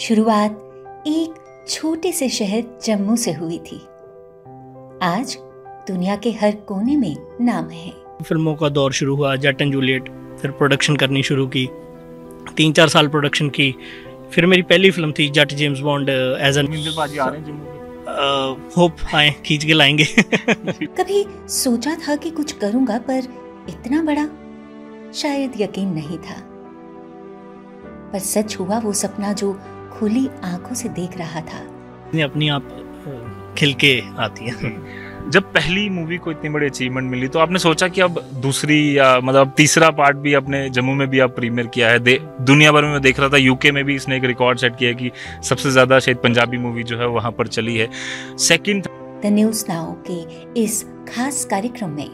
शुरुआत एक छोटे से शहर जम्मू से हुई थी आज दुनिया के हर कोने में नाम है फिल्मों का दौर शुरू हुआ जट एंड जूलियट फिर प्रोडक्शन करनी शुरू की तीन चार साल प्रोडक्शन की फिर मेरी पहली फिल्म थी Jatt James Bond as an होप आए खींच के लाएंगे कभी सोचा था कि कुछ करूंगा पर इतना बड़ा शायद यकीन नहीं था पर सच हुआ वो सपना जो खुली आंखों से देख रहा था अपनी आप खिलके आती है हम्म। जब पहली मूवी को इतनी बड़ी अचीवमेंट मिली तो आपने सोचा कि अब दूसरी या मतलब तीसरा पार्ट भी अपने जम्मू में भी आप प्रीमियर किया है दुनिया भर में देख रहा था यूके में भी इसने एक रिकॉर्ड सेट किया कि सबसे ज़्यादा शायद पंजाबी मूवी जो है वहाँ पर चली है सेकेंड द न्यूज़ नाउ के इस खास कार्यक्रम में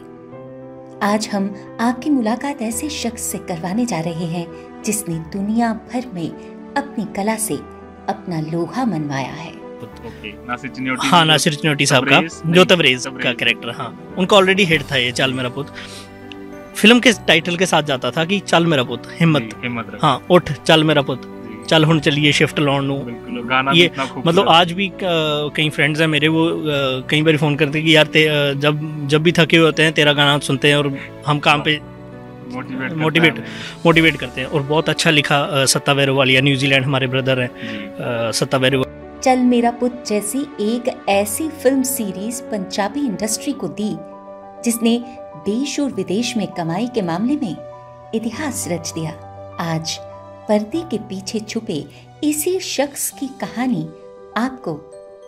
आज हम आपकी मुलाकात ऐसे शख्स से करवाने जा रहे हैं जिसने दुनिया भर में अपनी कला से अपना लोहा मनवाया है तो हाँ नासिर चिनोटी साहब का जो तबरेज का कैरेक्टर हाँ उनका ऑलरेडी हिट था ये चाल मेरा पुत फिल्म के टाइटल के साथ जाता था कि चल मेरा पुत हिम्मत हिम्मत हाँ उठ चल मेरा पुत चल हूँ चलिए शिफ्ट लाउन नू ये मतलब आज भी कई फ्रेंड्स हैं मेरे वो कई बार फ़ोन करते हैं कि यार ते, जब जब भी थके हुए होते हैं तेरा गाना सुनते हैं और हम काम हाँ। पे मोटिवेट मोटिवेट मोटिवेट करते हैं और बहुत अच्छा लिखा सत्ता वैरो वैरोवालिया न्यूजीलैंड हमारे ब्रदर हैं सत्ता वैरो चल मेरा पुत जैसी एक ऐसी फिल्म सीरीज पंजाबी इंडस्ट्री को दी जिसने देश और विदेश में कमाई के मामले में इतिहास रच दिया आज पर्दे के पीछे छुपे इसी शख्स की कहानी आपको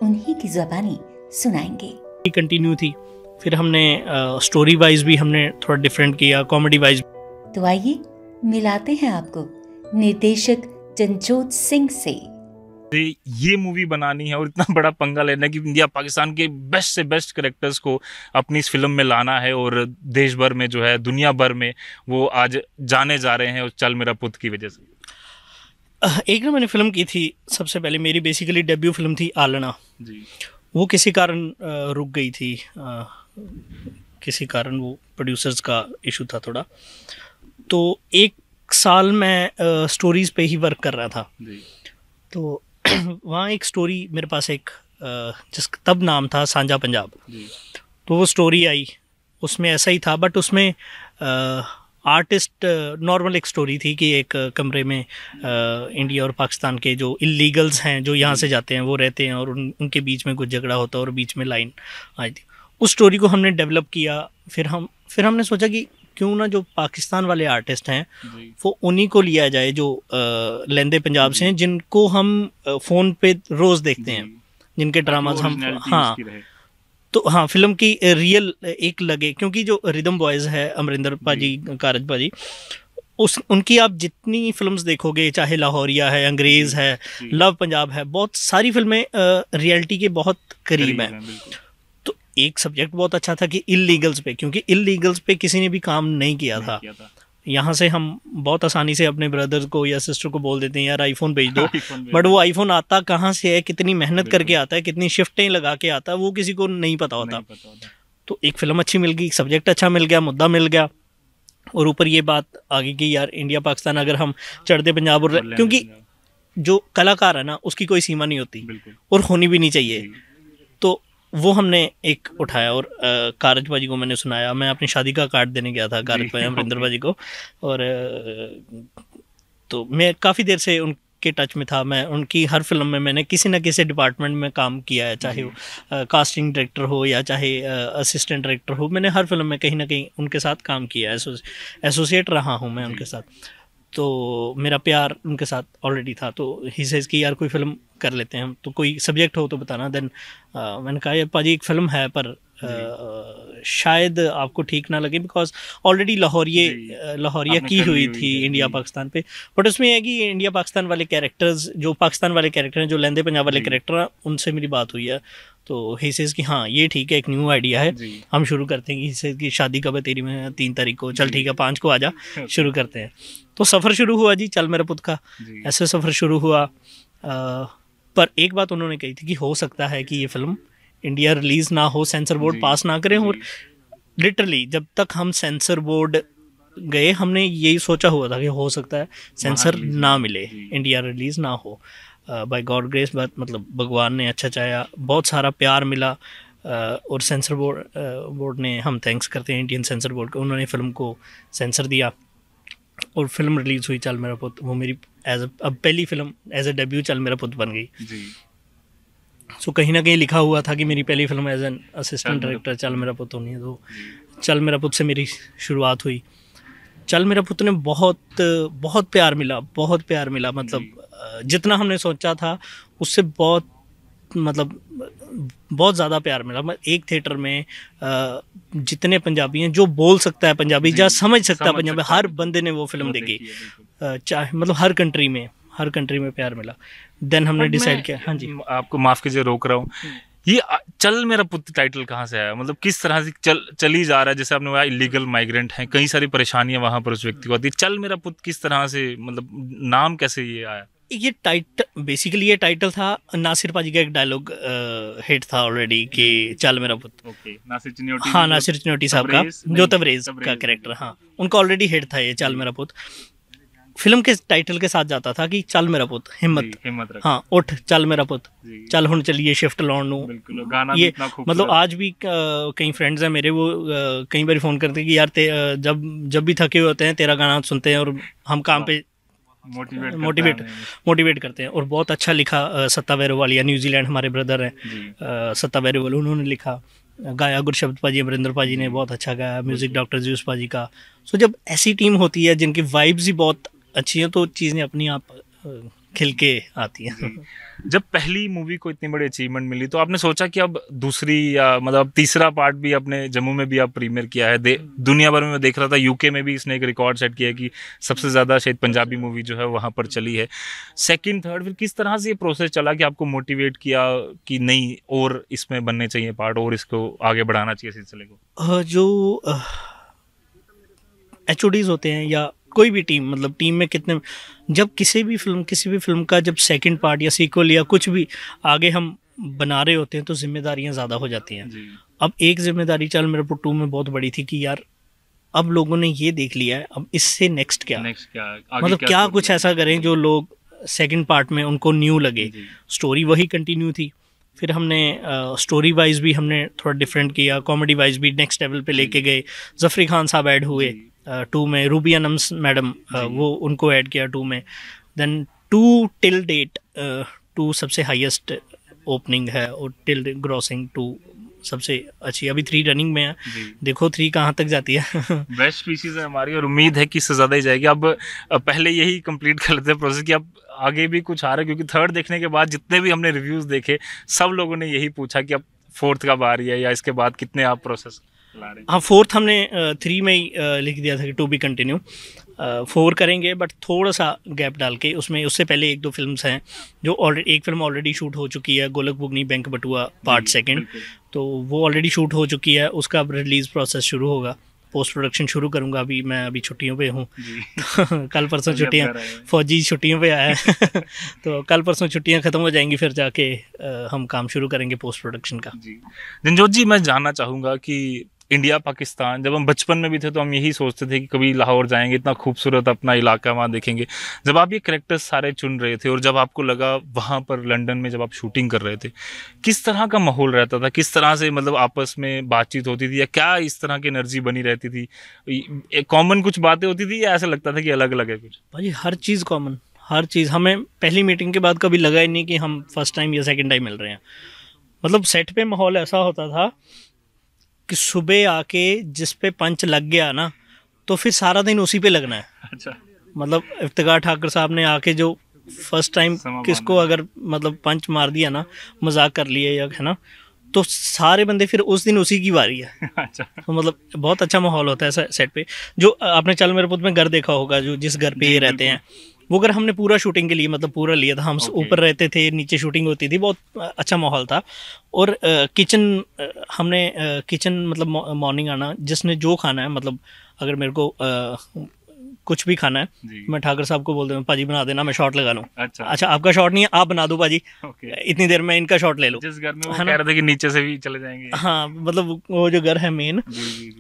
उन्हीं की जबानी सुनाएंगे कंटिन्यू थी फिर हमने स्टोरी वाइज भी हमने थोड़ा डिफरेंट किया कॉमेडी वाइज तो आइए मिलाते हैं आपको निर्देशक जंजोत सिंह से ये मूवी बनानी है और इतना बड़ा पंगा लेना कि इंडिया पाकिस्तान के बेस्ट से बेस्ट करेक्टर्स को अपनी इस फिल्म में लाना है और देश भर में जो है दुनिया भर में वो आज जाने जा रहे हैं उस चल मेरा पुत की वजह से एक ना मैंने फिल्म की थी सबसे पहले मेरी बेसिकली डेब्यू फिल्म थी आलना जी वो किसी कारण रुक गई थी किसी कारण वो प्रोड्यूसर्स का इशू था थोड़ा तो एक साल मैं स्टोरीज पे ही वर्क कर रहा था तो वहाँ एक स्टोरी मेरे पास एक जिस तब नाम था सांझा पंजाब तो वो स्टोरी आई उसमें ऐसा ही था बट उसमें आर्टिस्ट नॉर्मल एक स्टोरी थी कि एक कमरे में इंडिया और पाकिस्तान के जो इलीगल्स हैं जो यहाँ से जाते हैं वो रहते हैं और उन उनके बीच में कुछ झगड़ा होता है और बीच में लाइन आई थी उस स्टोरी को हमने डेवलप किया फिर हम फिर हमने सोचा कि क्यों ना जो पाकिस्तान वाले आर्टिस्ट हैं वो उन्हीं को लिया जाए जो लेंदे पंजाब से हैं जिनको हम फ़ोन पे रोज़ देखते हैं जिनके ड्रामाज हम हाँ तो हाँ फिल्म की रियल एक लगे क्योंकि जो रिदम बॉयज़ है अमरिंदर पाजी कारज पाजी उस उनकी आप जितनी फिल्म्स देखोगे चाहे लाहौरिया है अंग्रेज़ है लव पंजाब है बहुत सारी फिल्में रियलिटी के बहुत करीब हैं एक सब्जेक्ट बहुत अच्छा था कि इलीगल्स पे क्योंकि इलीगल्स पे किसी ने भी काम नहीं किया था, यहाँ से हम बहुत आसानी से अपने ब्रदर्स को या सिस्टर को बोल देते हैं यार आईफोन भेज दो बट वो आईफोन आता कहाँ से है कितनी मेहनत करके आता है कितनी शिफ्टें लगा के आता है वो किसी को नहीं पता होता, नहीं पता होता। तो एक फिल्म अच्छी मिल गई सब्जेक्ट अच्छा मिल गया मुद्दा मिल गया और ऊपर ये बात आगे की यार इंडिया पाकिस्तान अगर हम चढ़ते पंजाब और क्योंकि जो कलाकार है ना उसकी कोई सीमा नहीं होती और होनी भी नहीं चाहिए वो हमने एक उठाया और कारज भाजी को मैंने सुनाया मैं अपनी शादी का कार्ड देने गया था कारज भाई अमरिंदर भाजी को और तो मैं काफ़ी देर से उन के टच में था मैं उनकी हर फिल्म में मैंने किसी ना किसी डिपार्टमेंट में काम किया है चाहे वो हम्म। कास्टिंग डायरेक्टर हो या चाहे असिस्टेंट डायरेक्टर हो मैंने हर फिल्म में कहीं ना कहीं उनके साथ काम किया है एसोसिएट रहा हूँ मैं उनके साथ तो मेरा प्यार उनके साथ ऑलरेडी था तो ही सेज़ कि यार कोई फिल्म कर लेते हैं हम तो कोई सब्जेक्ट हो तो बताना देन uh, मैंने कहा यार पाजी एक फिल्म है पर आ, uh, शायद आपको ठीक ना लगे बिकॉज ऑलरेडी लाहौरिए लाहौरिया की हुई थी इंडिया पाकिस्तान पे बट उसमें है कि इंडिया पाकिस्तान वाले कैरेक्टर्स जो पाकिस्तान वाले कैरेक्टर हैं जो लेंदे पंजाब वाले कैरेक्टर हैं उनसे मेरी बात हुई है तो ही की हाँ ये ठीक है एक न्यू आइडिया है हम शुरू करते हैं कि की शादी कब है तेरी में तीन तारीख को चल ठीक है पाँच को आ जा शुरू करते हैं तो सफ़र शुरू हुआ जी चल मेरा पुत का ऐसे सफ़र शुरू हुआ आ, पर एक बात उन्होंने कही थी कि हो सकता है कि ये फिल्म इंडिया रिलीज ना हो सेंसर बोर्ड पास ना करें और लिटरली जब तक हम सेंसर बोर्ड गए हमने यही सोचा हुआ था कि हो सकता है सेंसर ना मिले इंडिया रिलीज ना हो बाय गॉड ग्रेस बात मतलब भगवान ने अच्छा चाया बहुत सारा प्यार मिला और सेंसर बोर्ड बोर्ड ने हम थैंक्स करते हैं इंडियन सेंसर बोर्ड को उन्होंने फ़िल्म को सेंसर दिया और फिल्म रिलीज़ हुई चल मेरा पुत वो मेरी एज अब पहली फिल्म एज अ डेब्यू चल मेरा पुत बन गई सो so, कहीं ना कहीं लिखा हुआ था कि मेरी पहली film as an assistant director चल मेरा पुत होनी है तो चल मेरा पुत से मेरी शुरुआत हुई चल मेरा पुत्र ने बहुत बहुत प्यार मिला बहुत प्यार मिला मतलब जितना हमने सोचा था उससे बहुत मतलब बहुत ज़्यादा प्यार मिला मतलब एक थिएटर में जितने पंजाबी हैं जो बोल सकता है पंजाबी जहाँ समझ सकता है पंजाबी हर बंदे ने वो फिल्म देखी चाहे मतलब हर कंट्री में हर कंट्री में प्यार मिला देन हमने डिसाइड किया हाँ जी आपको माफ़ कीजिए रोक रहा हूँ हम्म। ये चल मेरा पुत्र टाइटल कहाँ से आया मतलब किस तरह से चल चली जा रहा है जैसे आपने बोला इलीगल माइग्रेंट हैं कई सारी परेशानियां वहाँ पर उस व्यक्ति को आती चल मेरा पुत्र किस तरह से मतलब नाम कैसे ये आया ये टाइट बेसिकली ये टाइटल था नासिर पाजी का एक डायलॉग हिट था ऑलरेडी कि चल मेरा पुत्र okay, नासिर चिनोटी हाँ नासिर चिनोटी साहब का जो तबरेज का कैरेक्टर हाँ उनका ऑलरेडी हिट था ये चल मेरा पुत्र फिल्म के टाइटल के साथ जाता था कि चल मेरा पुत हिम्मत हिम्मत हाँ उठ चल मेरा पुत चल हूँ चलिए शिफ्ट लाउन नू गाना ये मतलब आज भी कई फ्रेंड्स हैं मेरे वो कई बार फोन करते हैं कि यार जब जब भी थके हुए होते हैं तेरा गाना सुनते हैं और हम काम हाँ। पे मोटिवेट मोटिवेट मोटिवेट करते हैं और बहुत अच्छा लिखा सत्ता वैरो वालिया न्यूजीलैंड हमारे ब्रदर हैं सत्ता वैरो वाले उन्होंने लिखा गाया गुरशब्द पाजी अमरिंदर पाजी ने बहुत अच्छा गाया म्यूज़िक डॉक्टर जूस पाजी का सो जब ऐसी टीम होती है जिनकी वाइब्स ही बहुत अच्छी है तो चीज़ें अपनी आप खिल के आती हैं जब पहली मूवी को इतनी बड़ी अचीवमेंट मिली तो आपने सोचा कि अब दूसरी या मतलब तीसरा पार्ट भी आपने जम्मू में भी आप प्रीमियर किया है हम्म। दुनिया भर में मैं देख रहा था यूके में भी इसने एक रिकॉर्ड सेट किया है कि सबसे ज़्यादा शायद पंजाबी मूवी जो है वहाँ पर चली है सेकेंड थर्ड फिर किस तरह से ये प्रोसेस चला कि आपको मोटिवेट किया कि नहीं और इसमें बनने चाहिए पार्ट और इसको आगे बढ़ाना चाहिए सिलसिले को जो एच होते हैं या कोई भी टीम मतलब टीम में कितने जब किसी भी फिल्म किसी भी फिल्म का जब सेकंड पार्ट या सीक्वल या कुछ भी आगे हम बना रहे होते हैं तो जिम्मेदारियां ज़्यादा हो जाती हैं अब एक जिम्मेदारी चल मेरे टू में बहुत बड़ी थी कि यार अब लोगों ने ये देख लिया है अब इससे नेक्स्ट क्या नेक्स्ट क्या मतलब क्या, क्या कुछ ऐसा करें जो लोग सेकेंड पार्ट में उनको न्यू लगे स्टोरी वही कंटिन्यू थी फिर हमने स्टोरी वाइज भी हमने थोड़ा डिफरेंट किया कॉमेडी वाइज भी नेक्स्ट लेवल पे लेके गए जफरी खान साहब ऐड हुए टू uh, में रूबी अनम्स मैडम वो उनको ऐड किया टू में then two till date two सबसे हाईएस्ट ओपनिंग है और टिल ग्रॉसिंग टू सबसे अच्छी अभी थ्री रनिंग में है देखो थ्री कहाँ तक जाती है बेस्ट पीसीज है हमारी और उम्मीद है कि इससे ज़्यादा ही जाएगी अब पहले यही कंप्लीट कर लेते हैं प्रोसेस कि अब आगे भी कुछ आ रहा है क्योंकि थर्ड देखने के बाद जितने भी हमने रिव्यूज़ देखे सब लोगों ने यही पूछा कि अब फोर्थ का बार रही है या इसके बाद कितने आप प्रोसेस हाँ फोर्थ हमने थ्री में ही लिख दिया था कि टू बी कंटिन्यू फोर करेंगे बट थोड़ा सा गैप डाल के उसमें उससे पहले एक दो फिल्म्स हैं जो ऑलरेडी एक फिल्म ऑलरेडी शूट हो चुकी है Golak Bugni bank Batua part second तो वो ऑलरेडी शूट हो चुकी है उसका अब रिलीज़ प्रोसेस शुरू होगा पोस्ट प्रोडक्शन शुरू करूंगा अभी मैं अभी छुट्टियों पे हूँ कल परसों छुट्टियाँ फौजी छुट्टियों पे आया है तो कल परसों छुट्टियाँ ख़त्म हो जाएंगी फिर जाके हम काम शुरू करेंगे पोस्ट प्रोडक्शन का जी रंजोत जी मैं जानना चाहूँगा कि इंडिया पाकिस्तान जब हम बचपन में भी थे तो हम यही सोचते थे कि कभी लाहौर जाएंगे इतना खूबसूरत अपना इलाका वहाँ देखेंगे जब आप ये करेक्टर्स सारे चुन रहे थे और जब आपको लगा वहाँ पर लंदन में जब आप शूटिंग कर रहे थे किस तरह का माहौल रहता था किस तरह से मतलब आपस में बातचीत होती थी या क्या इस तरह की एनर्जी बनी रहती थी कॉमन कुछ बातें होती थी या ऐसा लगता था कि अलग अलग है कुछ भाई हर चीज़ कॉमन हर चीज़ हमें पहली मीटिंग के बाद कभी लगा ही नहीं कि हम फर्स्ट टाइम या सेकेंड टाइम मिल रहे हैं मतलब सेट पे माहौल ऐसा होता था कि सुबह आके जिस पे पंच लग गया ना तो फिर सारा दिन उसी पे लगना है अच्छा मतलब इफ्तार ठाकर साहब ने आके जो फर्स्ट टाइम किसको अगर मतलब पंच मार दिया ना मजाक कर लिया या है ना तो सारे बंदे फिर उस दिन उसी की बारी है अच्छा तो मतलब बहुत अच्छा माहौल होता है सेट पे जो आपने चल मेरे पुत में घर देखा होगा जो जिस घर पे ये रहते हैं वो अगर हमने पूरा शूटिंग के लिए मतलब पूरा लिया था हम ऊपर okay. रहते थे नीचे शूटिंग होती थी बहुत अच्छा माहौल था और किचन हमने किचन मतलब मॉर्निंग आना जिसने जो खाना है मतलब अगर मेरे को कुछ भी खाना है मैं ठाकर साहब को बोल दूँ पाजी बना देना मैं शॉट लगा लूँ अच्छा अच्छा आपका शॉट नहीं है आप बना दो पाजी इतनी देर में इनका शॉट ले लो जिस घर में वो कह रहे थे नीचे से भी चले जाएंगे हाँ मतलब वो जो घर है मेन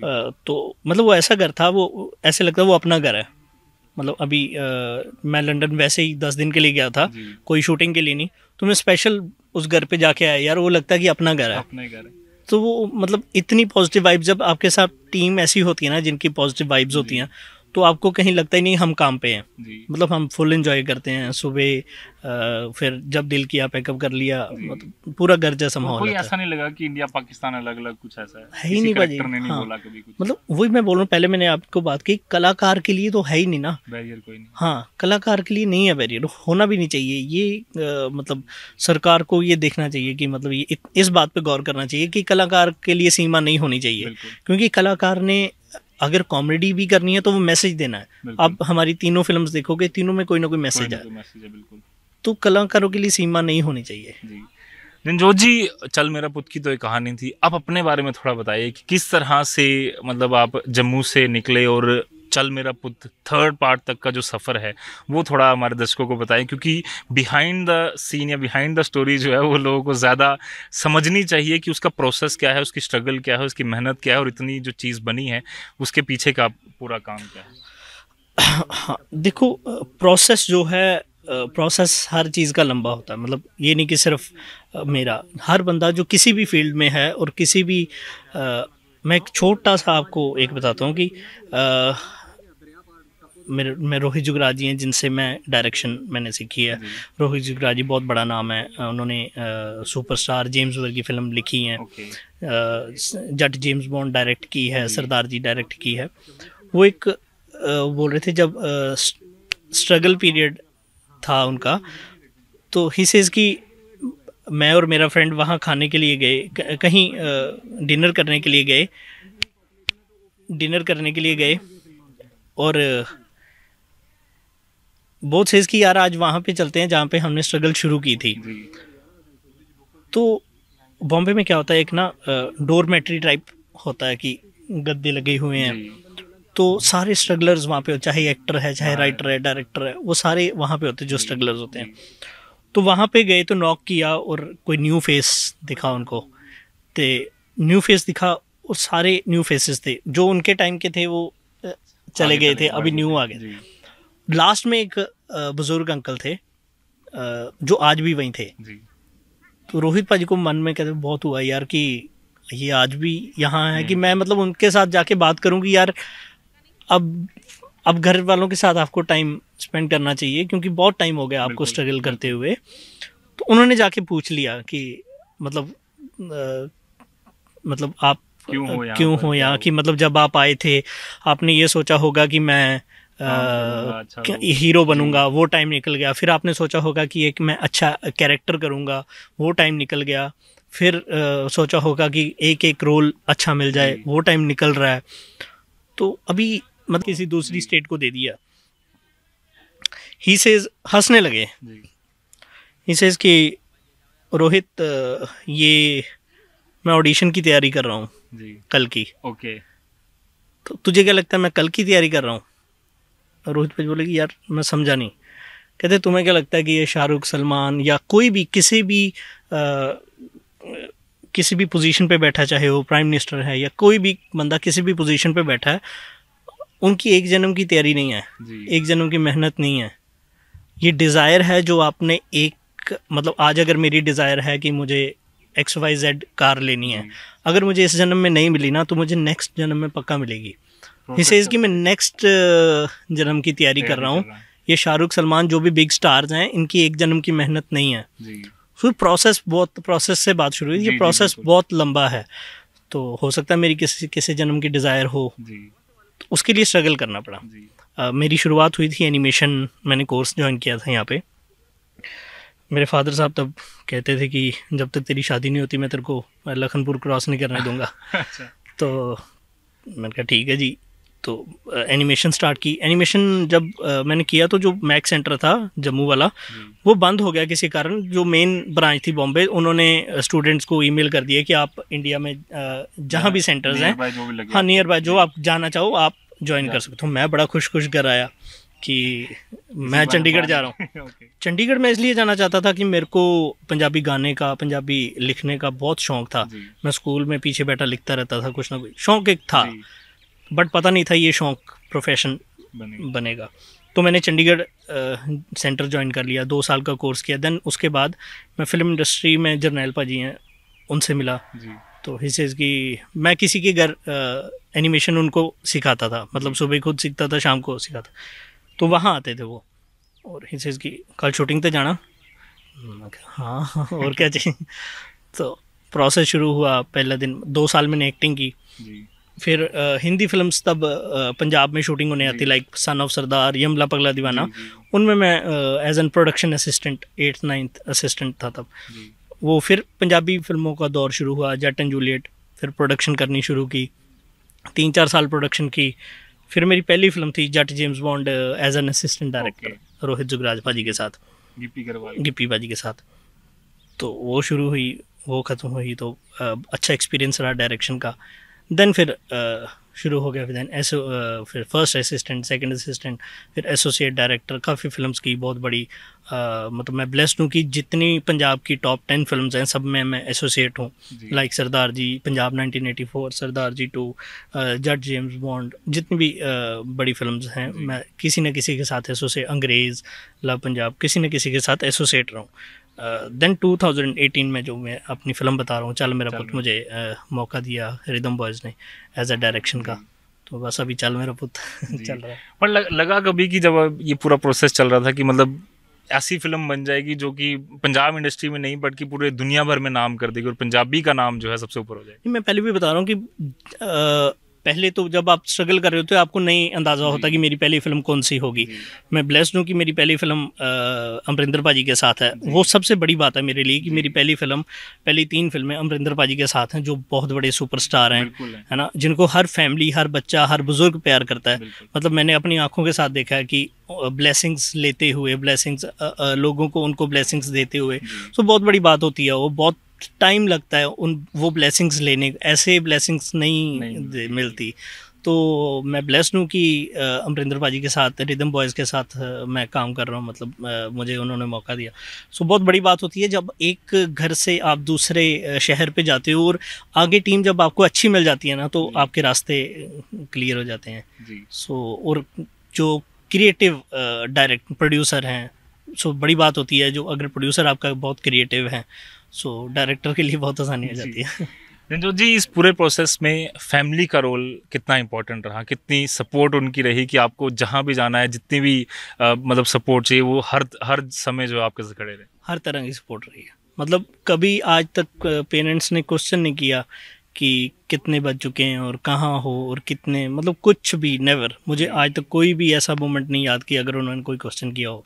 तो मतलब वो ऐसा घर था वो ऐसे लगता है वो अपना घर है मतलब अभी आ, मैं लंदन वैसे ही दस दिन के लिए गया था कोई शूटिंग के लिए नहीं तो मैं स्पेशल उस घर पे जाके आया यार वो लगता है कि अपना घर है अपना घर है तो वो मतलब इतनी पॉजिटिव वाइब्स जब आपके साथ टीम ऐसी होती है ना जिनकी पॉजिटिव वाइब्स होती हैं तो आपको कहीं लगता ही नहीं हम काम पे हैं मतलब हम फुल इंजॉय करते हैं सुबह फिर जब दिल किया पैकअप कर लिया मतलब पूरा घर जैसा माहौल ऐसा नहीं लगा कि इंडिया पाकिस्तान अलग अलग कुछ ऐसा है ही नहीं भाजी हाँ बोला कभी कुछ। मतलब वही मैं बोल रहा हूँ पहले मैंने आपको बात की कलाकार के लिए तो है ही नहीं ना बैरियर कोई नहीं हाँ कलाकार के लिए नहीं है बैरियर होना भी नहीं चाहिए ये मतलब सरकार को ये देखना चाहिए कि मतलब ये इस बात पर गौर करना चाहिए कि कलाकार के लिए सीमा नहीं होनी चाहिए क्योंकि कलाकार ने अगर कॉमेडी भी करनी है तो वो मैसेज देना है आप हमारी तीनों फिल्म देखोगे तीनों में कोई ना कोई मैसेज है तो कलाकारों के लिए सीमा नहीं होनी चाहिए रंजोत जी चल मेरा पुत की तो एक कहानी थी आप अपने बारे में थोड़ा बताइए कि किस तरह से मतलब आप जम्मू से निकले और चल मेरा पुत्र थर्ड पार्ट तक का जो सफ़र है वो थोड़ा हमारे दर्शकों को बताएं क्योंकि बिहाइंड द सीन या बिहाइंड द स्टोरी जो है वो लोगों को ज़्यादा समझनी चाहिए कि उसका प्रोसेस क्या है उसकी स्ट्रगल क्या है उसकी मेहनत क्या है और इतनी जो चीज़ बनी है उसके पीछे का पूरा काम क्या है देखो प्रोसेस जो है प्रोसेस हर चीज़ का लंबा होता है मतलब ये नहीं कि सिर्फ मेरा हर बंदा जो किसी भी फील्ड में है और किसी भी आ, मैं एक छोटा सा आपको एक बताता हूँ कि मेरे मैं रोहित जुगराजी हैं जिनसे मैं डायरेक्शन मैंने सीखी है हम्म। रोहित जी बहुत बड़ा नाम है उन्होंने सुपरस्टार जेम्स वर की फिल्म लिखी है जट जेम्स बॉन्ड डायरेक्ट की है सरदार जी डायरेक्ट की है वो एक बोल रहे थे जब स्ट्रगल पीरियड था उनका तो ही सेज की मैं और मेरा फ्रेंड वहाँ खाने के लिए गए कहीं डिनर करने के लिए गए डिनर करने के लिए गए और बोथ सेज की यार आज वहाँ पे चलते हैं जहाँ पे हमने स्ट्रगल शुरू की थी तो बॉम्बे में क्या होता है एक ना डोरमेट्री टाइप होता है कि गद्दे लगे हुए हैं तो सारे स्ट्रगलर्स वहाँ पे हो चाहे एक्टर है चाहे राइटर हाँ। है डायरेक्टर है वो सारे वहाँ पे होते हैं जो स्ट्रगलर्स होते हैं तो वहाँ पे गए तो नॉक किया और कोई न्यू फेस दिखा उनको तो न्यू फेस दिखा और सारे न्यू फेसेस थे जो उनके टाइम के थे वो चले गए थे अभी न्यू आ गए थे लास्ट में एक बुजुर्ग अंकल थे जो आज भी वहीं थे तो रोहित भाजी को मन में कहते बहुत हुआ यार कि ये आज भी यहाँ है कि हम्म। मैं मतलब उनके साथ जाके बात करूँगी यार अब अब घर वालों के साथ आपको टाइम स्पेंड करना चाहिए क्योंकि बहुत टाइम हो गया आपको स्ट्रगल करते हुए तो उन्होंने जाके पूछ लिया कि मतलब आ, मतलब आप क्यों क्यों हो यहाँ कि मतलब जब आप आए थे आपने ये सोचा होगा कि मैं हीरो हाँ, बनूंगा वो टाइम निकल गया फिर आपने सोचा होगा कि एक मैं अच्छा कैरेक्टर करूँगा वो टाइम निकल गया फिर आ, सोचा होगा कि एक एक रोल अच्छा मिल जाए वो टाइम निकल रहा है तो अभी मत मतलब किसी दूसरी स्टेट को दे दिया ही सेज हंसने लगे ही सेज कि रोहित ये मैं ऑडिशन की तैयारी कर रहा हूँ कल की ओके तो तुझे क्या लगता है मैं कल की तैयारी कर रहा हूँ रोहित पेज बोले कि यार मैं समझा नहीं कहते तुम्हें क्या लगता है कि ये शाहरुख सलमान या कोई भी किसी भी आ, किसी भी पोजीशन पे बैठा चाहे वो प्राइम मिनिस्टर है या कोई भी बंदा किसी भी पोजीशन पे बैठा है उनकी एक जन्म की तैयारी नहीं है एक जन्म की मेहनत नहीं है ये डिज़ायर है जो आपने एक मतलब आज अगर मेरी डिज़ायर है कि मुझे एक्स वाई जेड कार लेनी है अगर मुझे इस जन्म में नहीं मिली ना तो मुझे नेक्स्ट जन्म में पक्का मिलेगी हिसेज की मैं नेक्स्ट uh, जन्म की तैयारी कर रहा हूँ ये शाहरुख सलमान जो भी बिग स्टार्स हैं इनकी एक जन्म की मेहनत नहीं है फिर प्रोसेस बहुत प्रोसेस से बात शुरू हुई ये प्रोसेस बहुत लंबा है तो हो सकता है मेरी किसी किसी जन्म की डिज़ायर हो तो उसके लिए स्ट्रगल करना पड़ा आ, uh, मेरी शुरुआत हुई थी एनिमेशन मैंने कोर्स ज्वाइन किया था यहाँ पे मेरे फादर साहब तब कहते थे कि जब तक तेरी शादी नहीं होती मैं तेरे को लखनपुर क्रॉस नहीं करने दूंगा अच्छा। तो मैंने कहा ठीक है जी तो एनिमेशन स्टार्ट की एनिमेशन जब आ, मैंने किया तो जो मैक सेंटर था जम्मू वाला हम्म। वो बंद हो गया किसी कारण जो मेन ब्रांच थी बॉम्बे उन्होंने स्टूडेंट्स को ईमेल कर दिया कि आप इंडिया में जहाँ भी सेंटर्स हैं हाँ नियर बाय जो आप जाना चाहो आप ज्वाइन कर सकते हो तो मैं बड़ा खुश खुश घर आया कि मैं चंडीगढ़ जा रहा हूँ चंडीगढ़ मैं इसलिए जाना चाहता था कि मेरे को पंजाबी गाने का पंजाबी लिखने का बहुत शौक था मैं स्कूल में पीछे बैठा लिखता रहता था कुछ ना कुछ शौक एक था बट पता नहीं था ये शौक प्रोफेशन बनेगा, बनेगा। तो मैंने चंडीगढ़ सेंटर ज्वाइन कर लिया दो साल का कोर्स किया देन उसके बाद मैं फिल्म इंडस्ट्री में जर्नैल पाजी हैं उनसे मिला जी तो हिसेज की मैं किसी के घर एनिमेशन उनको सिखाता था मतलब सुबह खुद सीखता था शाम को सिखाता तो वहाँ आते थे वो और हिसेज की कल शूटिंग तो जाना हाँ, हाँ और क्या चाहिए तो प्रोसेस शुरू हुआ पहला दिन दो साल मैंने एक्टिंग की फिर हिंदी फिल्म्स तब पंजाब में शूटिंग होने आती लाइक सन ऑफ सरदार यमला पगला दीवाना उनमें मैं as an production assistant eighth ninth assistant था तब वो फिर पंजाबी फिल्मों का दौर शुरू हुआ जट एंड जूलियट फिर प्रोडक्शन करनी शुरू की तीन चार साल प्रोडक्शन की फिर मेरी पहली फिल्म थी Jatt James Bond as an assistant director Rohit Jugraj भाजी के साथ गिप्पी भाजी के साथ तो वो शुरू हुई वो ख़त्म हुई तो अच्छा एक्सपीरियंस रहा डायरेक्शन का देन फिर uh, शुरू हो गया देन एसो uh, फिर फर्स्ट असिस्टेंट सेकंड असिस्टेंट फिर एसोसिएट डायरेक्टर काफ़ी फिल्म्स की बहुत बड़ी आ, uh, मतलब मैं ब्लेस्ड हूँ कि जितनी पंजाब की टॉप टेन फिल्म हैं सब में मैं एसोसिएट हूँ like Sardaar ji Punjab 1984 Sardaar ji two Jatt James Bond जितनी भी आ, बड़ी फिल्म हैं मैं किसी न किसी के साथ एसोसिएट अंग्रेज़ लव पंजाब किसी न किसी के साथ एसोसिएट रहा हूँ देन थाउजेंड 2018 में जो मैं अपनी फिल्म बता रहा हूँ चल मेरा पुत मुझे आ, मौका दिया रिदम बॉयज ने एज अ डायरेक्शन का तो बस अभी चल मेरा पुत चल रहा है पर लग, लगा कभी कि जब ये पूरा प्रोसेस चल रहा था कि मतलब ऐसी फिल्म बन जाएगी जो कि पंजाब इंडस्ट्री में नहीं बल्कि पूरे दुनिया भर में नाम कर देगी और पंजाबी का नाम जो है सबसे ऊपर हो जाएगा मैं पहले भी बता रहा हूँ कि पहले तो जब आप स्ट्रगल कर रहे होते हो आपको नहीं अंदाज़ा होता कि मेरी पहली फिल्म कौन सी होगी मैं ब्लेस्ड हूँ कि मेरी पहली फिल्म अमरिंदर पाजी के साथ है वो सबसे बड़ी बात है मेरे लिए कि मेरी पहली फिल्म पहली तीन फिल्में अमरिंदर पाजी के साथ हैं जो बहुत बड़े सुपरस्टार हैं है ना जिनको हर फैमिली हर बच्चा हर बुज़ुर्ग प्यार करता है मतलब मैंने अपनी आँखों के साथ देखा है कि ब्लेसिंग्स लेते हुए ब्लेसिंग्स लोगों को उनको ब्लेसिंग्स देते हुए सो तो बहुत बड़ी बात होती है वो बहुत टाइम लगता है उन वो ब्लेसिंग्स लेने ऐसे ब्लेसिंग्स नहीं, नहीं मिलती तो मैं ब्लेस्ड हूँ कि अमरिंदर भाजी के साथ रिदम बॉयज़ के साथ मैं काम कर रहा हूँ मतलब मुझे उन्होंने मौका दिया सो बहुत बड़ी बात होती है जब एक घर से आप दूसरे शहर पे जाते हो और आगे टीम जब आपको अच्छी मिल जाती है ना तो आपके रास्ते क्लियर हो जाते हैं सो और जो क्रिएटिव डायरेक्ट प्रोड्यूसर हैं सो बड़ी बात होती है जो अगर प्रोड्यूसर आपका बहुत क्रिएटिव है सो so, डायरेक्टर के लिए बहुत आसानी हो जाती है रंजोत जी इस पूरे प्रोसेस में फैमिली का रोल कितना इम्पोर्टेंट रहा कितनी सपोर्ट उनकी रही कि आपको जहाँ भी जाना है जितनी भी आ, मतलब सपोर्ट चाहिए वो हर हर समय जो आपके से खड़े रहे हर तरह की सपोर्ट रही है मतलब कभी आज तक पेरेंट्स ने क्वेश्चन नहीं किया कि कितने बज चुके हैं और कहाँ हो और कितने मतलब कुछ भी नेवर मुझे आज तक कोई भी ऐसा मोमेंट नहीं याद कि अगर उन्होंने कोई क्वेश्चन किया हो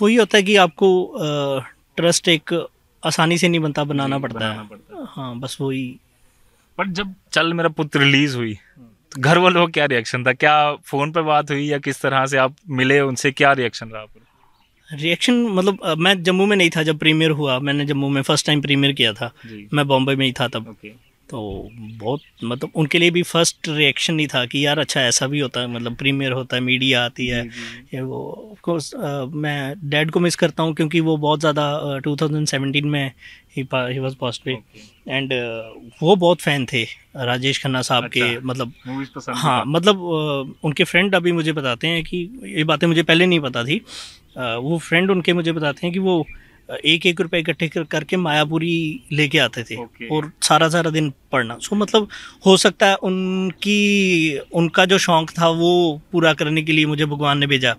वही होता है कि आपको ट्रस्ट एक आसानी से नहीं बनता बनाना पड़ता है हाँ बस वही बट जब चल मेरा पुत्र रिलीज हुई तो घर वालों का क्या रिएक्शन था क्या फ़ोन पर बात हुई या किस तरह से आप मिले उनसे क्या रिएक्शन रहा रिएक्शन मतलब मैं जम्मू में नहीं था जब प्रीमियर हुआ मैंने जम्मू में फर्स्ट टाइम प्रीमियर किया था मैं बॉम्बे में ही था तब तो बहुत मतलब उनके लिए भी फर्स्ट रिएक्शन ही था कि यार अच्छा ऐसा भी होता है मतलब प्रीमियर होता है मीडिया आती है ये वो ऑफकोर्स मैं डैड को मिस करता हूँ क्योंकि वो बहुत ज़्यादा टू थाउजेंड सेवेंटीन में ही वॉज पॉजिटिव एंड वो बहुत फ़ैन थे राजेश खन्ना साहब अच्छा, के मतलब हाँ मतलब uh, उनके फ्रेंड अभी मुझे बताते हैं कि ये बातें मुझे पहले नहीं पता थी uh, वो फ्रेंड उनके मुझे बताते हैं कि वो एक एक रुपए इकट्ठे करके मायापुरी लेके आते थे okay. और सारा सारा दिन पढ़ना सो मतलब हो सकता है उनकी उनका जो शौक था वो पूरा करने के लिए मुझे भगवान ने भेजा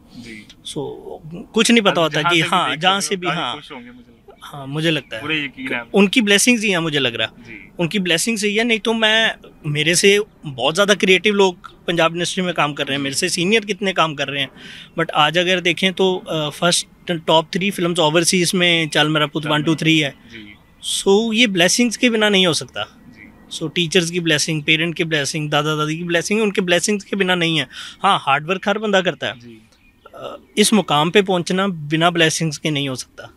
सो कुछ नहीं पता होता कि हाँ जहाँ से भी हाँ हाँ मुझे लगता है उनकी ब्लेसिंग ही है मुझे लग रहा उनकी ब्लेसिंग्स ही है नहीं तो मैं मेरे से बहुत ज़्यादा क्रिएटिव लोग पंजाब इंडस्ट्री में काम कर रहे हैं मेरे से सीनियर कितने काम कर रहे हैं बट आज अगर देखें तो first top three film overseas में चाल मेरा पुत वन टू थ्री है सो so, ये ब्लेसिंग्स के बिना नहीं हो सकता सो so, टीचर्स की ब्लेसिंग पेरेंट की ब्लेसिंग दादा दादी की ब्लेसिंग उनके ब्लेसिंग्स के बिना नहीं है हाँ हार्डवर्क हर बंदा करता है इस मुकाम पे पहुंचना बिना ब्लेसिंग्स के नहीं हो सकता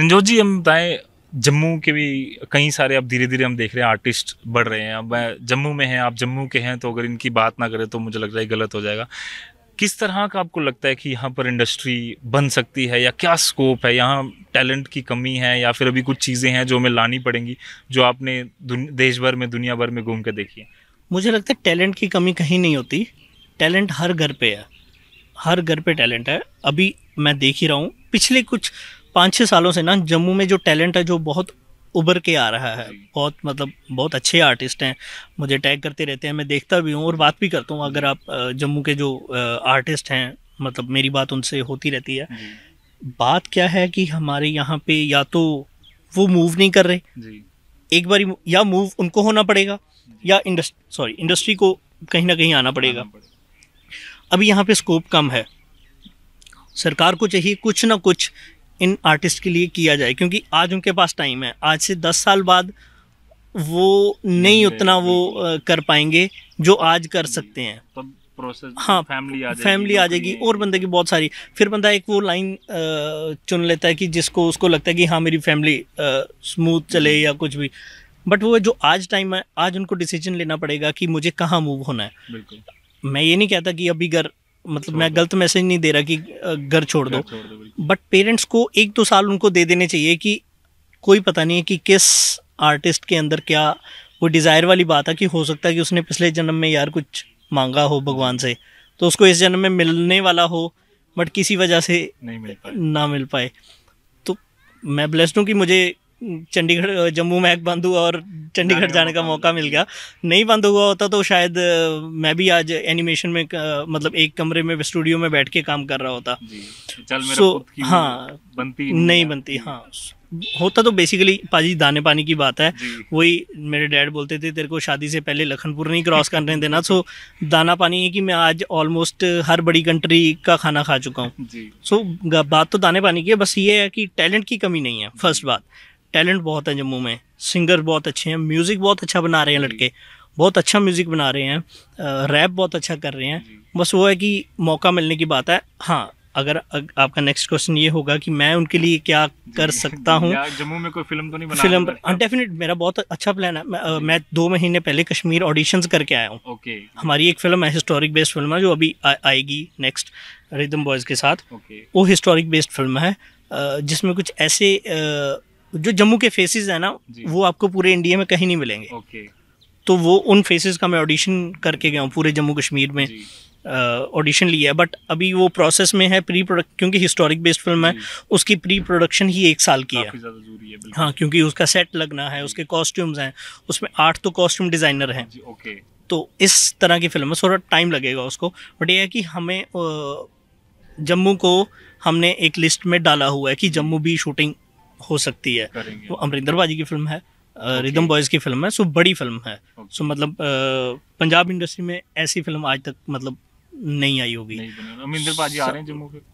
जी जी हम बताएं जम्मू के भी कई सारे अब धीरे धीरे हम देख रहे हैं आर्टिस्ट बढ़ रहे हैं अब जम्मू में हैं आप जम्मू के हैं तो अगर इनकी बात ना करें तो मुझे लग रहा है गलत हो जाएगा किस तरह का आपको लगता है कि यहाँ पर इंडस्ट्री बन सकती है या क्या स्कोप है यहाँ टैलेंट की कमी है या फिर अभी कुछ चीज़ें हैं जो हमें लानी पड़ेंगी जो आपने देश भर में दुनिया भर में घूम के देखी है मुझे लगता है टैलेंट की कमी कहीं नहीं होती टैलेंट हर घर पे है हर घर पे टैलेंट है अभी मैं देख ही रहा हूँ पिछले कुछ पाँच छः सालों से ना जम्मू में जो टैलेंट है जो बहुत उभर के आ रहा है बहुत मतलब बहुत अच्छे आर्टिस्ट हैं मुझे टैग करते रहते हैं मैं देखता भी हूँ और बात भी करता हूँ अगर आप जम्मू के जो आर्टिस्ट हैं मतलब मेरी बात उनसे होती रहती है बात क्या है कि हमारे यहाँ पे या तो वो मूव नहीं कर रहे एक बार या मूव उनको होना पड़ेगा या इंडस्ट्री सॉरी इंडस्ट्री को कहीं ना कहीं आना पड़ेगा अभी यहाँ पे स्कोप कम है सरकार को चाहिए कुछ ना कुछ इन आर्टिस्ट के लिए किया जाए क्योंकि आज उनके पास टाइम है आज से दस साल बाद वो नहीं उतना वो कर पाएंगे जो आज कर सकते हैं प्रोसेस हाँ फैमिली आ फैमिली आ जाएगी और बंदे की बहुत सारी फिर बंदा एक वो लाइन चुन लेता है कि जिसको उसको लगता है कि हाँ मेरी फैमिली स्मूथ चले या कुछ भी बट वो जो आज टाइम है आज उनको डिसीजन लेना पड़ेगा कि मुझे कहाँ मूव होना है मैं ये नहीं कहता कि अभी घर मतलब मैं गलत मैसेज नहीं दे रहा कि घर छोड़ दो बट पेरेंट्स को एक दो साल उनको दे देने चाहिए कि कोई पता नहीं है कि किस आर्टिस्ट के अंदर क्या वो डिज़ायर वाली बात है कि हो सकता है कि उसने पिछले जन्म में यार कुछ मांगा हो भगवान से तो उसको इस जन्म में मिलने वाला हो बट किसी वजह से नहीं मिल पाए ना मिल पाए तो मैं ब्लेस्ड हूँ कि मुझे चंडीगढ़ जम्मू महक बंधु और चंडीगढ़ जाने का मौका मिल गया नहीं बंद हुआ होता तो शायद मैं भी आज एनिमेशन में मतलब एक कमरे में स्टूडियो में बैठ के काम कर रहा होता चल हाँ बनती नहीं, नहीं बनती हाँ होता तो बेसिकली पाजी दाने पानी की बात है वही मेरे डैड बोलते थे तेरे को शादी से पहले लखनपुर नहीं क्रॉस करने देना सो दाना पानी है कि मैं आज ऑलमोस्ट हर बड़ी कंट्री का खाना खा चुका हूँ सो बात तो दाने पानी की है बस ये है कि टैलेंट की कमी नहीं है फर्स्ट बात टैलेंट बहुत है जम्मू में सिंगर बहुत अच्छे हैं म्यूज़िक बहुत अच्छा बना रहे हैं लड़के बहुत अच्छा म्यूज़िक बना रहे हैं रैप बहुत अच्छा कर रहे हैं बस वो है कि मौका मिलने की बात है हाँ अगर अग, आपका नेक्स्ट क्वेश्चन ये होगा कि मैं उनके लिए क्या कर सकता हूँ जम्मू में कोई फिल्म तो नहीं बना फिल्म डेफिनेट मेरा बहुत अच्छा प्लान है मैं, मैं दो महीने पहले कश्मीर ऑडिशंस करके आया हूँ ओके हमारी एक फिल्म है हिस्टोरिक बेस्ड फिल्म है जो अभी आ, आएगी नेक्स्ट रिदम बॉयज़ के साथ ओके वो हिस्टोरिक बेस्ड फिल्म है जिसमें कुछ ऐसे जो जम्मू के फेसेस है ना वो आपको पूरे इंडिया में कहीं नहीं मिलेंगे ओके तो वो उन फेसेस का मैं ऑडिशन करके गया हूँ पूरे जम्मू कश्मीर में ऑडिशन लिया है बट अभी वो प्रोसेस में है प्री प्रोडक्ट क्योंकि हिस्टोरिक बेस्ड फिल्म है उसकी प्री प्रोडक्शन ही एक साल की है हाँ क्योंकि उसका सेट लगना है उसके कॉस्ट्यूम्स हैं उसमें आठ तो कॉस्ट्यूम डिज़ाइनर हैं तो इस तरह की फिल्म में थोड़ा टाइम लगेगा उसको बट ये है कि हमें जम्मू को हमने एक लिस्ट में डाला हुआ है कि जम्मू भी शूटिंग हो सकती है वो अमरिंदर बाजी की फिल्म है रिदम बॉयज़ की फिल्म है सो बड़ी फिल्म है सो मतलब पंजाब इंडस्ट्री में ऐसी फिल्म आज तक मतलब नहीं आई होगी अमरिंदर बाजी आ रहे हैं जम्मू के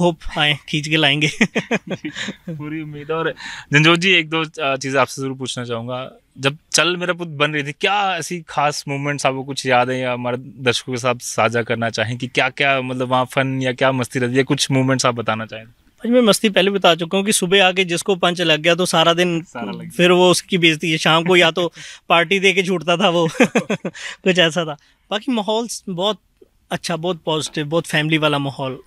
होप आए खींच के लाएंगे पूरी उम्मीद और जंजोत जी एक दो चीज आपसे ज़रूर पूछना चाहूँगा जब चल मेरा पुत बन रही थी क्या ऐसी खास मोमेंट्स आपको कुछ याद है या हमारे दर्शकों के साथ साझा करना चाहें कि क्या क्या मतलब वहाँ फन या क्या मस्ती रहती है कुछ मोमेंट्स आप बताना चाहें मैं मस्ती पहले बता चुका हूँ कि सुबह आके जिसको पंच लग गया तो सारा दिन सारा फिर वो उसकी बेजती है शाम को या तो पार्टी दे के छूटता था वो कुछ ऐसा था बाकी माहौल बहुत अच्छा बहुत पॉजिटिव बहुत फैमिली वाला माहौल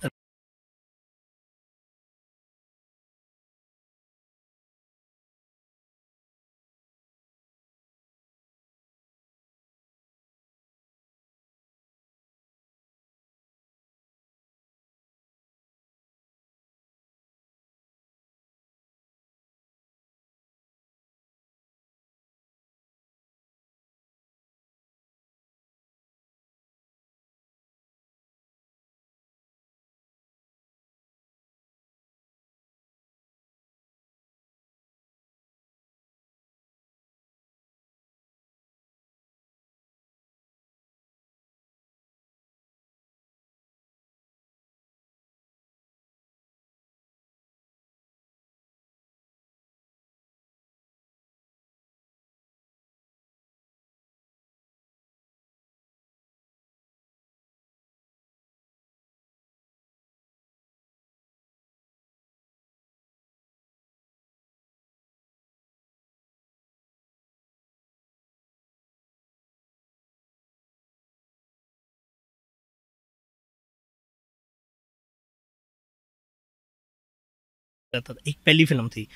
रहता था एक पहली फिल्म थी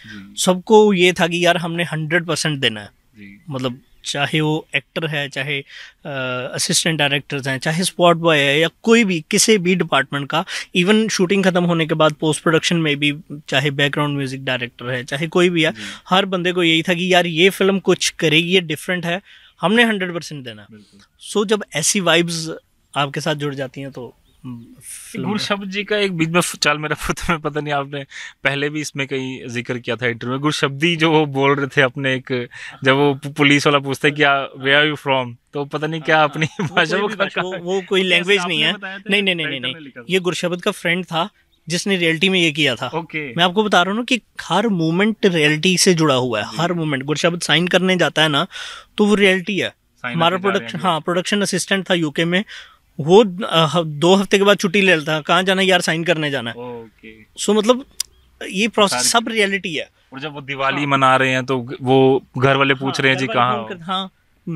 सबको ये था कि यार हमने हंड्रेड परसेंट देना है मतलब चाहे वो एक्टर है चाहे असिस्टेंट डायरेक्टर्स हैं चाहे स्पॉट बॉय है या कोई भी किसी भी डिपार्टमेंट का इवन शूटिंग खत्म होने के बाद पोस्ट प्रोडक्शन में भी चाहे बैकग्राउंड म्यूजिक डायरेक्टर है चाहे कोई भी है हर बंदे को यही था कि यार ये फिल्म कुछ करेगी ये डिफरेंट है हमने हंड्रेड परसेंट देना सो so, जब ऐसी वाइब्स आपके साथ जुड़ जाती हैं तो गुरशब्द जी का एक बीच में चाल मेरा पता में पता नहीं आपने पहले भी इसमें कहीं जिक्र किया था इंटरव्यू में गुरशब्दी जो वो बोल रहे थे अपने एक जब वो पुलिस वाला पूछते कि वे आर यू फ्रॉम तो पता नहीं क्या हाँ, अपनी हाँ। भाषा वो, वो, वो कोई लैंग्वेज नहीं है नहीं नहीं नहीं नहीं ये गुरशब्द का फ्रेंड था जिसने रियलिटी में ये किया था okay. मैं आपको बता रहा हूँ कि हर मूवमेंट रियलिटी से जुड़ा हुआ है हर मूवमेंट गुरशब्द साइन करने जाता है ना तो वो रियलिटी है हमारा प्रोडक्शन हाँ प्रोडक्शन असिस्टेंट था यूके में वो दो हफ्ते के बाद छुट्टी ले लेता है कहाँ जाना यार साइन करने जाना है सो मतलब ये प्रोसेस सब रियलिटी है और जब वो दिवाली हाँ। मना रहे हैं तो वो घर वाले पूछ हाँ, रहे हैं जी कहाँ हाँ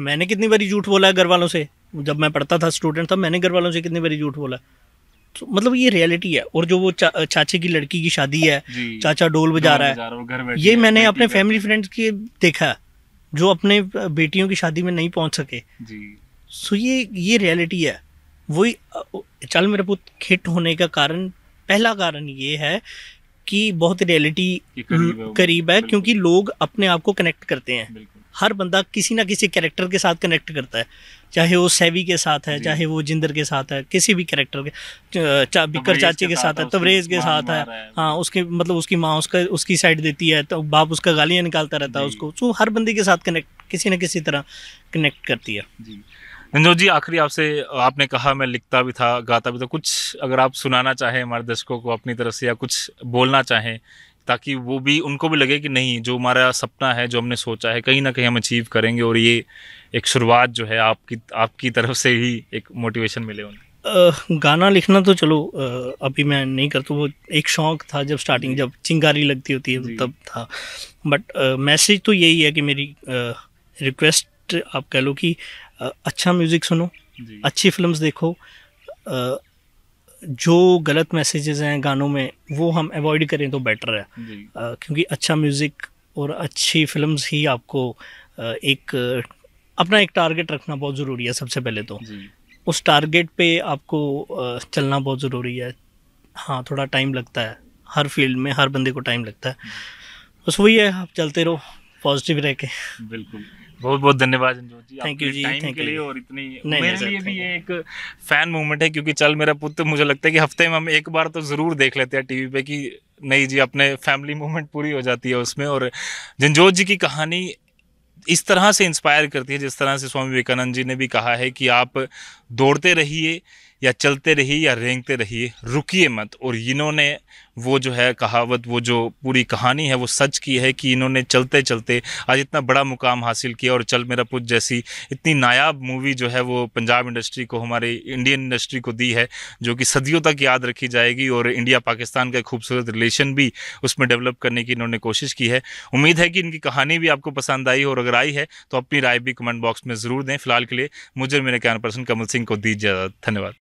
मैंने कितनी बारी झूठ बोला है घर वालों से जब मैं पढ़ता था स्टूडेंट था मैंने घर वालों से कितनी बारी झूठ बोला तो मतलब ये रियलिटी है और जो वो चा, चाचे की लड़की की शादी है चाचा डोल बजा रहा है ये मैंने अपने फैमिली फ्रेंड्स के देखा जो अपने बेटियों की शादी में नहीं पहुंच सके सो ये ये रियलिटी है वही चाल मेरा पुत हिट होने का कारण पहला कारण ये है कि बहुत रियलिटी करीब, है क्योंकि लोग अपने आप को कनेक्ट करते हैं हर बंदा किसी ना किसी कैरेक्टर के साथ कनेक्ट करता है चाहे वो सैवी के साथ है चाहे वो जिंदर के साथ है किसी भी कैरेक्टर के चा, बिकर चाची के, साथ है तवरेज के साथ है हाँ उसके मतलब उसकी माँ उसका उसकी साइड देती है तो बाप उसका गालियाँ निकालता रहता है उसको सो हर बंदे के साथ कनेक्ट किसी न किसी तरह कनेक्ट करती है संजोत जी आखिरी आपसे आपने कहा मैं लिखता भी था गाता भी था कुछ अगर आप सुनाना चाहें हमारे दर्शकों को अपनी तरफ से या कुछ बोलना चाहें ताकि वो भी उनको भी लगे कि नहीं जो हमारा सपना है जो हमने सोचा है कहीं ना कहीं हम अचीव करेंगे और ये एक शुरुआत जो है आपकी आपकी तरफ से ही एक मोटिवेशन मिले उन्हें गाना लिखना तो चलो अभी मैं नहीं करता वो एक शौक था जब स्टार्टिंग जब चिंगारी लगती होती है तब था बट मैसेज तो यही है कि मेरी रिक्वेस्ट आप कह लो कि अच्छा म्यूज़िक सुनो अच्छी फिल्म्स देखो जो गलत मैसेजेस हैं गानों में वो हम अवॉइड करें तो बेटर है क्योंकि अच्छा म्यूज़िक और अच्छी फिल्म्स ही आपको एक अपना एक टारगेट रखना बहुत ज़रूरी है सबसे पहले तो उस टारगेट पे आपको चलना बहुत ज़रूरी है हाँ थोड़ा टाइम लगता है हर फील्ड में हर बंदे को टाइम लगता है बस वही है आप चलते रहो पॉजिटिव रह के बिल्कुल बहुत बहुत धन्यवाद थैंक यू जी के लिए और इतनी मेरे लिए भी ये एक फैन मूवमेंट है क्योंकि चल मेरा पुत्र मुझे लगता है कि हफ्ते में हम एक बार तो ज़रूर देख लेते हैं टीवी पे कि नहीं जी अपने फैमिली मूवमेंट पूरी हो जाती है उसमें और जंजोत जी की कहानी इस तरह से इंस्पायर करती है जिस तरह से स्वामी विवेकानंद जी ने भी कहा है कि आप दौड़ते रहिए या चलते रहिए या रेंगते रहिए रुकिए मत और इन्होंने वो जो है कहावत वो जो पूरी कहानी है वो सच की है कि इन्होंने चलते चलते आज इतना बड़ा मुकाम हासिल किया और चल मेरा पुत जैसी इतनी नायाब मूवी जो है वो पंजाब इंडस्ट्री को हमारे इंडियन इंडस्ट्री को दी है जो कि सदियों तक याद रखी जाएगी और इंडिया पाकिस्तान का खूबसूरत रिलेशन भी उसमें डेवलप करने की इन्होंने कोशिश की है उम्मीद है कि इनकी कहानी भी आपको पसंद आई और अगर आई है तो अपनी राय भी कमेंट बॉक्स में ज़रूर दें फिलहाल के लिए मुझे मेरे कैमरा पर्सन कमल सिंह को दी धन्यवाद